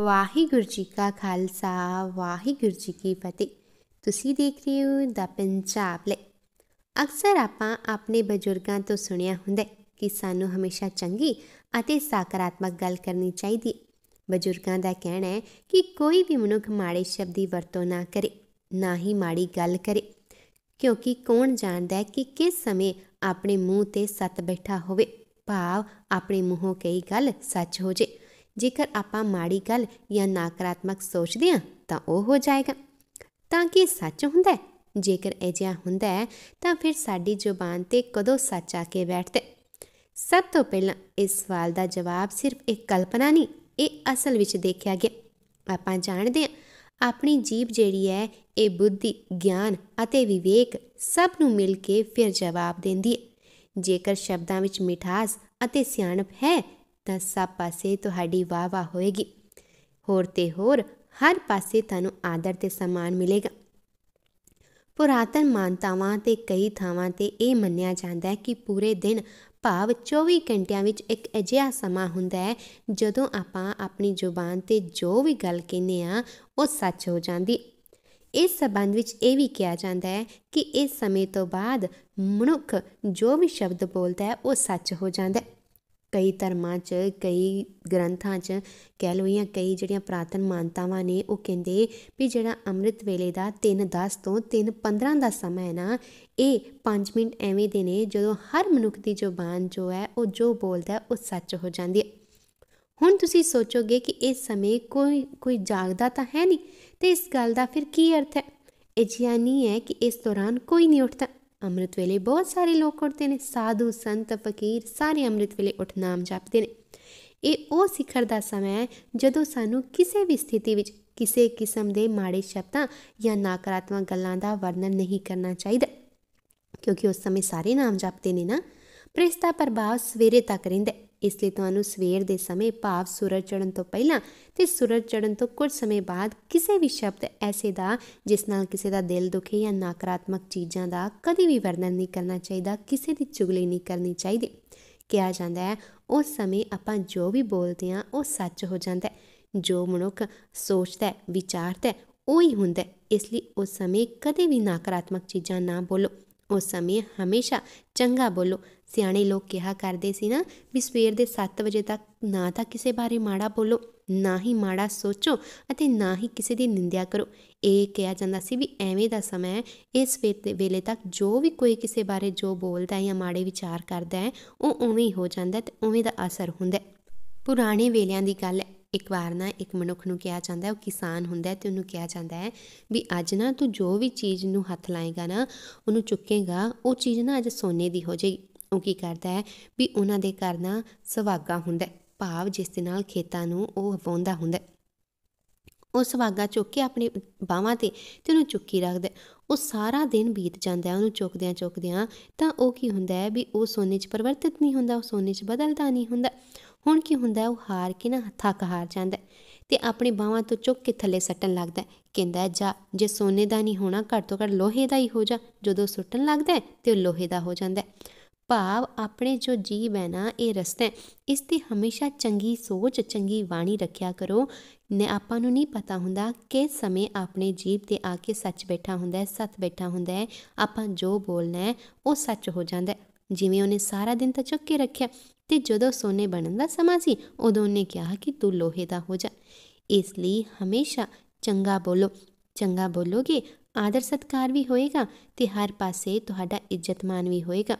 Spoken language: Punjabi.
ਵਾਹਿਗੁਰੂ ਜੀ ਕਾ ਖਾਲਸਾ ਵਾਹਿਗੁਰੂ ਜੀ ਕੀ ਫਤਿਹ ਤੁਸੀਂ ਦੇਖ ਰਹੇ ਹੋ ਦਾ ਪੰਜਾਬ ਲੈ ਅਕਸਰ ਆਪਾਂ ਆਪਣੇ ਬਜ਼ੁਰਗਾਂ ਤੋਂ ਸੁਣਿਆ ਹੁੰਦਾ ਕਿ ਸਾਨੂੰ ਹਮੇਸ਼ਾ ਚੰਗੀ ਅਤੇ ਸਕਾਰਾਤਮਕ ਗੱਲ ਕਰਨੀ ਚਾਹੀਦੀ ਬਜ਼ੁਰਗਾਂ ਦਾ ਕਹਿਣਾ ਹੈ ਕਿ ਕੋਈ ਵੀ ਮਨੁੱਖ ਮਾੜੇ ਸ਼ਬਦ ਦੀ ਵਰਤੋਂ ਨਾ ਕਰੇ ਨਾ ਹੀ ਮਾੜੀ ਗੱਲ ਕਰੇ ਕਿਉਂਕਿ ਕੌਣ ਜਾਣਦਾ ਹੈ ਕਿ ਕਿਸ ਸਮੇਂ ਆਪਣੇ ਮੂੰਹ ਤੇ ਸੱਤ ਬੈਠਾ ਹੋਵੇ ਭਾਵ ਆਪਣੇ ਮੂੰਹੋਂ ਕਈ ਗੱਲ ਸੱਚ ਹੋ ਜੇ ਜੇਕਰ ਆਪਾਂ ਮਾੜੀ ਗੱਲ ਜਾਂ ਨਕਾਰਾਤਮਕ ਸੋਚਦੇ ਹਾਂ ਤਾਂ ਉਹ ਹੋ ਜਾਏਗਾ ਤਾਂ ਕਿ ਸੱਚ ਹੁੰਦਾ ਹੈ ਜੇਕਰ ਅਜਿਹਾ ਹੁੰਦਾ ਹੈ ਤਾਂ ਫਿਰ ਸਾਡੀ ਜ਼ੁਬਾਨ ਤੇ ਕਦੋਂ ਸੱਚ ਆ ਕੇ ਬੈਠਦਾ ਸਭ ਤੋਂ ਪਹਿਲਾਂ ਇਸ ਸਵਾਲ ਦਾ ਜਵਾਬ ਸਿਰਫ ਇੱਕ ਕਲਪਨਾ ਨਹੀਂ ਇਹ ਅਸਲ ਵਿੱਚ ਦੇਖਿਆ ਗਿਆ ਆਪਾਂ ਜਾਣਦੇ ਹਾਂ ਆਪਣੀ ਜੀਬ ਜਿਹੜੀ ਹੈ ਇਹ ਬੁੱਧੀ ਗਿਆਨ ਅਤੇ ਵਿਵੇਕ ਸਭ ਨੂੰ ਮਿਲ ਕੇ ਫਿਰ ਜਵਾਬ ਦਿੰਦੀ ਹੈ ਜੇਕਰ ਸ਼ਬਦਾਂ ਵਿੱਚ ਮਿਠਾਸ ਅਤੇ ਸਿਆਣਪ ਹੈ ਤਾਂ ਸਭ ਪਾਸੇ ਤੁਹਾਡੀ ਵਾਹ ਵਾਹ ਹੋਏਗੀ ਹੋਰ ਤੇ ਹੋਰ ਹਰ ਪਾਸੇ ਤੁਹਾਨੂੰ ਆਦਰ ਤੇ ਸਨਮਾਨ ਮਿਲੇਗਾ ਪੁਰਾਤਨ ਮਾਨਤਾਵਾਂ ਤੇ ਕਈ ਥਾਵਾਂ ਤੇ ਇਹ ਮੰਨਿਆ ਜਾਂਦਾ ਹੈ ਕਿ ਪੂਰੇ ਦਿਨ ਭਾਵ 24 ਘੰਟਿਆਂ ਵਿੱਚ ਇੱਕ ਅਜਿਹਾ ਸਮਾਂ ਹੁੰਦਾ ਹੈ ਜਦੋਂ ਆਪਾਂ ਆਪਣੀ ਜ਼ੁਬਾਨ ਤੇ ਜੋ ਵੀ ਗੱਲ ਕਹਿੰਨੇ ਆ ਉਹ ਸੱਚ ਹੋ ਜਾਂਦੀ ਇਸ ਸਬੰਧ ਵਿੱਚ ਇਹ ਵੀ ਕਿਹਾ ਜਾਂਦਾ ਹੈ ਕਿ ਇਸ ਸਮੇਂ ਤੋਂ ਬਾਅਦ ਮਨੁੱਖ ਜੋ ਵੀ ਸ਼ਬਦ ਬੋਲਦਾ ਹੈ ਉਹ ਸੱਚ ਹੋ ਜਾਂਦਾ ਹੈ ਕਈ ਧਰਮਾਂ 'ਚ ਕਈ ਗ੍ਰੰਥਾਂ 'ਚ ਕਹਿ ਲੋ ਜਾਂ ਕਈ ਜਿਹੜੀਆਂ ਪ੍ਰਾਤਨ ਮਾਨਤਾਵਾਂ ਨੇ ਉਹ ਕਹਿੰਦੇ ਵੀ ਜਿਹੜਾ ਅੰਮ੍ਰਿਤ ਵੇਲੇ ਦਾ 3:10 ਤੋਂ 3:15 ਦਾ ਸਮਾਂ ਹੈ ਨਾ ਇਹ 5 ਮਿੰਟ ਐਵੇਂ ਦੇ ਨੇ ਜਦੋਂ ਹਰ ਮਨੁੱਖ ਦੀ ਜ਼ੁਬਾਨ ਜੋ ਹੈ ਉਹ ਜੋ ਬੋਲਦਾ ਉਹ ਸੱਚ ਹੋ ਜਾਂਦੀ ਹੈ ਹੁਣ ਤੁਸੀਂ ਸੋਚੋਗੇ ਕਿ ਇਸ ਸਮੇਂ ਕੋਈ ਕੋਈ ਜਾਗਦਾ ਤਾਂ ਹੈ ਨਹੀਂ ਤੇ ਇਸ ਗੱਲ ਦਾ ਫਿਰ ਕੀ ਅਰਥ ਹੈ ਇਹ ਜਿਆ ਨਹੀਂ ਹੈ ਕਿ ਇਸ ਦੌਰਾਨ ਕੋਈ ਨਹੀਂ ਉੱਠਦਾ ਅੰਮ੍ਰਿਤ ਵੇਲੇ ਬਹੁਤ ਸਾਰੇ ਲੋਕ ਉੱਠਦੇ ਨੇ ਸਾਧੂ ਸੰਤ ਫਕੀਰ ਸਾਰੇ ਅੰਮ੍ਰਿਤ ਵੇਲੇ ਉੱਠ ਨਾਮ ਜਪਦੇ ਨੇ ਇਹ ਉਹ ਸਿਖਰ ਦਾ ਸਮਾਂ ਹੈ ਜਦੋਂ ਸਾਨੂੰ ਕਿਸੇ ਵੀ ਸਥਿਤੀ ਵਿੱਚ ਕਿਸੇ ਕਿਸਮ ਦੇ ਮਾੜੇ ਸ਼ਬਦਾਂ ਜਾਂ ਨਕਾਰਾਤਮਕ ਗੱਲਾਂ ਦਾ ਵਰਣਨ ਨਹੀਂ ਕਰਨਾ ਚਾਹੀਦਾ ਕਿਉਂਕਿ ਉਸ ਸਮੇਂ ਸਾਰੇ ਨਾਮ ਜਪਦੇ ਨੇ ਨਾ ਪ੍ਰੇਸਤਾ ਪ੍ਰਭਾਵ ਸਵੇਰੇ ਤੱਕ ਰਹਿੰਦਾ ਇਸ ਲਈ ਤੁਹਾਨੂੰ ਸਵੇਰ ਦੇ ਸਮੇਂ ਭਾਵ ਸੂਰਜ ਚੜ੍ਹਨ ਤੋਂ ਪਹਿਲਾਂ ਤੇ ਸੂਰਜ ਚੜ੍ਹਨ ਤੋਂ ਕੁਝ ਸਮੇਂ ਬਾਅਦ ਕਿਸੇ ਵੀ ਸ਼ਬਦ ਐਸੇ ਦਾ ਜਿਸ ਨਾਲ ਕਿਸੇ ਦਾ ਦਿਲ ਦੁਖੇ ਜਾਂ ਨਕਾਰਾਤਮਕ ਚੀਜ਼ਾਂ ਦਾ ਕਦੀ ਵੀ ਵਰਣਨ ਨਹੀਂ ਕਰਨਾ ਚਾਹੀਦਾ ਕਿਸੇ ਦੀ ਚੁਗਲੀ ਨਹੀਂ ਕਰਨੀ ਚਾਹੀਦੀ ਕਿਹਾ ਜਾਂਦਾ ਹੈ ਉਸ ਸਮੇਂ ਆਪਾਂ ਜੋ ਵੀ ਬੋਲਦੇ ਹਾਂ ਉਹ ਸੱਚ ਹੋ ਜਾਂਦਾ ਹੈ ਜੋ ਮਨੁੱਖ ਸੋਚਦਾ ਹੈ ਵਿਚਾਰਦਾ ਹੈ ਉਹੀ ਹੁੰਦਾ ਹੈ ਇਸ ਲਈ ਉਸ ਸਮੇਂ ਕਦੇ ਵੀ ਨਕਾਰਾਤਮਕ ਚੀਜ਼ਾਂ ਨਾ ਬੋਲੋ ਉਸ ਸਮੇਂ ਹਮੇਸ਼ਾ ਚੰਗਾ ਬੋਲੋ ਸਿਆਣੇ ਲੋਕ ਕਿਹਾ ਕਰਦੇ ਸੀ ਨਾ ਵੀ ਸਵੇਰ ਦੇ 7 ਵਜੇ ਤੱਕ ਨਾ ਤਾਂ ਕਿਸੇ ਬਾਰੇ ਮਾੜਾ ਬੋਲੋ ਨਾ ਹੀ ਮਾੜਾ ਸੋਚੋ ਅਤੇ ਨਾ ਹੀ ਕਿਸੇ ਦੀ ਨਿੰਦਿਆ ਕਰੋ ਇਹ ਕਿਹਾ ਜਾਂਦਾ ਸੀ ਵੀ ਐਵੇਂ ਦਾ ਸਮਾਂ ਹੈ ਇਸ ਵੇਲੇ ਤੱਕ ਜੋ ਵੀ ਕੋਈ ਕਿਸੇ ਬਾਰੇ ਜੋ ਬੋਲਦਾ ਹੈ ਜਾਂ ਮਾੜੇ ਵਿਚਾਰ ਕਰਦਾ ਹੈ ਉਹ ਉਵੇਂ ਹੀ ਹੋ ਜਾਂਦਾ ਤੇ ਉਵੇਂ ਦਾ ਅਸਰ ਹੁੰਦਾ ਪੁਰਾਣੇ ਵੇਲਿਆਂ ਦੀ ਗੱਲ ਹੈ ਇੱਕ ਵਾਰ ਨਾ ਇੱਕ ਮਨੁੱਖ ਨੂੰ ਕਿਹਾ ਜਾਂਦਾ ਹੈ ਉਹ ਕਿਸਾਨ ਹੁੰਦਾ ਹੈ ਤੇ ਉਹਨੂੰ ਕਿਹਾ ਜਾਂਦਾ ਹੈ ਵੀ ਅੱਜ ਨਾ ਤੂੰ ਜੋ ਵੀ ਚੀਜ਼ ਨੂੰ ਹੱਥ ਲਾਏਗਾ ਨਾ ਉਹਨੂੰ ਚੁੱਕੇਗਾ ਉਹ ਚੀਜ਼ ਨਾ ਅੱਜ ਸੋਨੇ ਦੀ ਹੋ ਜਾਏਗੀ ਉਹ ਕੀ ਕਰਦਾ ਹੈ ਵੀ ਉਹਨਾਂ ਦੇ ਘਰ ਨਾ ਸਵਾਗਾ ਹੁੰਦਾ ਹੈ ਭਾਵ ਜਿਸ ਦੇ ਨਾਲ ਖੇਤਾਂ ਨੂੰ ਉਹ ਵਾਉਂਦਾ ਹੁੰਦਾ ਹੈ ਉਹ ਸਵਾਗਾ ਚੁੱਕ ਕੇ ਆਪਣੇ ਬਾਹਾਂ ਤੇ ਤੇ ਉਹਨੂੰ ਚੁੱਕੀ ਰੱਖਦਾ ਉਹ ਸਾਰਾ ਦਿਨ ਬੀਤ ਜਾਂਦਾ ਹੈ ਉਹਨੂੰ ਚੁੱਕਦਿਆਂ ਚੁੱਕਦਿਆਂ ਤਾਂ ਉਹ ਕੀ ਹੁੰਦਾ ਹੈ ਵੀ ਉਹ ਸੋਨੇ 'ਚ ਪਰਵਰਤਿਤ ਨਹੀਂ ਹੁੰਦਾ ਉਹ ਸੋਨੇ 'ਚ ਬਦਲਦਾ ਨਹੀਂ ਹੁੰਦਾ ਹੁਣ ਕੀ ਹੁੰਦਾ ਉਹ ਹਾਰ ਕੇ ਨਾ ਥੱਕ ਹਾਰ ਜਾਂਦਾ ਤੇ ਆਪਣੀ ਬਾਹਾਂ ਤੋਂ ਚੁੱਕ ਕੇ ਥੱਲੇ ਸੱਟਣ ਲੱਗਦਾ ਕਹਿੰਦਾ ਜਾ ਜੇ ਸੋਨੇ ਦਾ ਨਹੀਂ ਹੋਣਾ ਘੱਟ ਤੋਂ ਘੱਟ ਲੋਹੇ ਦਾ ਹੀ ਹੋ ਜਾ ਜਦੋਂ ਸੁੱਟਣ ਲੱਗਦਾ ਤੇ ਉਹ ਲੋਹੇ ਦਾ ਹੋ ਜਾਂਦਾ ਭਾਵ ਆਪਣੇ ਜੋ ਜੀਵ ਹੈ ਨਾ ਇਹ ਰਸਤਾ ਇਸ ਤੇ ਹਮੇਸ਼ਾ ਚੰਗੀ ਸੋਚ ਚੰਗੀ ਬਾਣੀ ਰੱਖਿਆ ਕਰੋ ਨੇ ਆਪਾਂ ਨੂੰ ਨਹੀਂ ਪਤਾ ਹੁੰਦਾ ਕਿ ਸਮੇਂ ਆਪਣੇ ਜੀਵ ਤੇ ਆ ਕੇ ਸੱਚ ਬੈਠਾ ਹੁੰਦਾ ਹੈ ਸੱਤ ਬੈਠਾ ਹੁੰਦਾ ਹੈ ਆਪਾਂ ਜੋ ਬੋਲਣਾ ਹੈ ਉਹ ਸੱਚ ਹੋ ਜਾਂਦਾ ਹੈ ਜਿਵੇਂ ਉਹਨੇ ਸਾਰਾ ਦਿਨ ਤਾਂ ਚੁੱਕ ਕੇ ਰੱਖਿਆ ਤੇ ਜਦੋਂ ਸੋਨੇ ਬਣਨ ਦਾ ਸਮਾਂ ਸੀ ਉਦੋਂ ਉਹਨੇ ਕਿਹਾ ਕਿ ਤੂੰ ਲੋਹੇ ਦਾ ਹੋ ਜਾ ਇਸ ਲਈ ਹਮੇਸ਼ਾ ਚੰਗਾ ਬੋਲੋ ਚੰਗਾ ਬੋਲੋਗੇ ਆਦਰ ਸਤਕਾਰ ਵੀ ਹੋਏਗਾ ਤੇ ਹਰ ਪਾਸੇ ਤੁਹਾਡਾ ਇੱਜ਼ਤਮਾਨ ਵੀ ਹੋਏਗਾ